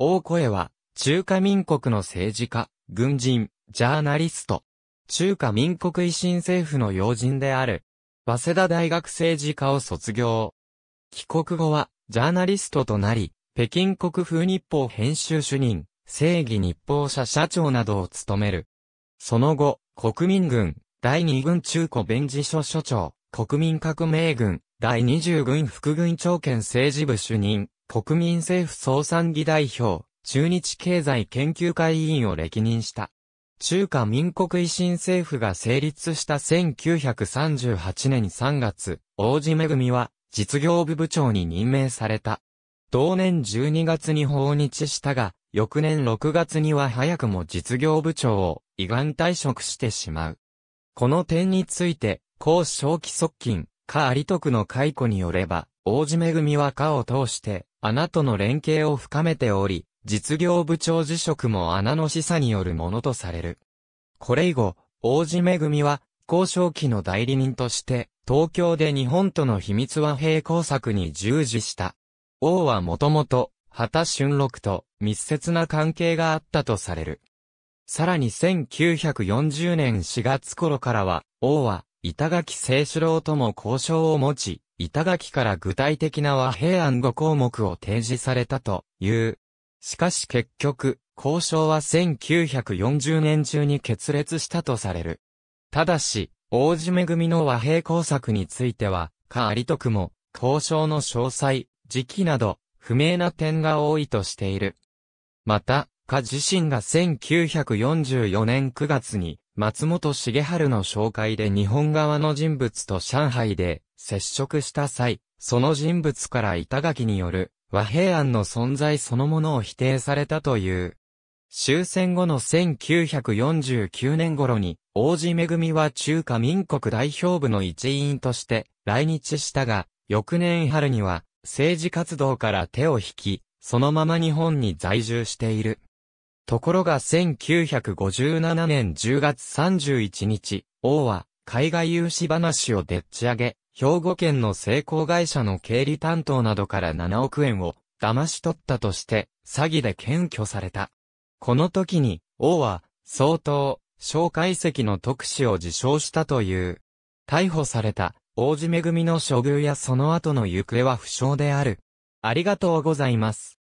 大声は、中華民国の政治家、軍人、ジャーナリスト。中華民国維新政府の要人である。早稲田大学政治家を卒業。帰国後は、ジャーナリストとなり、北京国風日報編集主任、正義日報社社長などを務める。その後、国民軍、第二軍中古弁事所所長、国民革命軍、第二十軍副軍長兼政治部主任、国民政府総参議代表、中日経済研究会委員を歴任した。中華民国維新政府が成立した1938年3月、王子恵は実業部部長に任命された。同年12月に訪日したが、翌年6月には早くも実業部長を胃がん退職してしまう。この点について、高正規側近、か有徳の解雇によれば、大島みは課を通して、穴との連携を深めており、実業部長辞職も穴の示唆によるものとされる。これ以後、大島みは、交渉期の代理人として、東京で日本との秘密和平工作に従事した。王はもともと、畑俊六と密接な関係があったとされる。さらに1940年4月頃からは、王は、板垣清志郎とも交渉を持ち、板垣から具体的な和平案5項目を提示されたという。しかし結局、交渉は1940年中に決裂したとされる。ただし、大締め組の和平工作については、かありとくも、交渉の詳細、時期など、不明な点が多いとしている。また、か自身が1944年9月に、松本茂春の紹介で日本側の人物と上海で接触した際、その人物から板垣による和平案の存在そのものを否定されたという。終戦後の1949年頃に、王子恵は中華民国代表部の一員として来日したが、翌年春には政治活動から手を引き、そのまま日本に在住している。ところが1957年10月31日、王は海外融資話をでっち上げ、兵庫県の成功会社の経理担当などから7億円を騙し取ったとして、詐欺で検挙された。この時に、王は、相当、小解析の特使を自称したという。逮捕された、王子恵の処遇やその後の行方は不詳である。ありがとうございます。